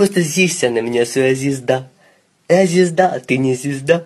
просто зися на меня своя звезда. Я звезда, а ты не звезда.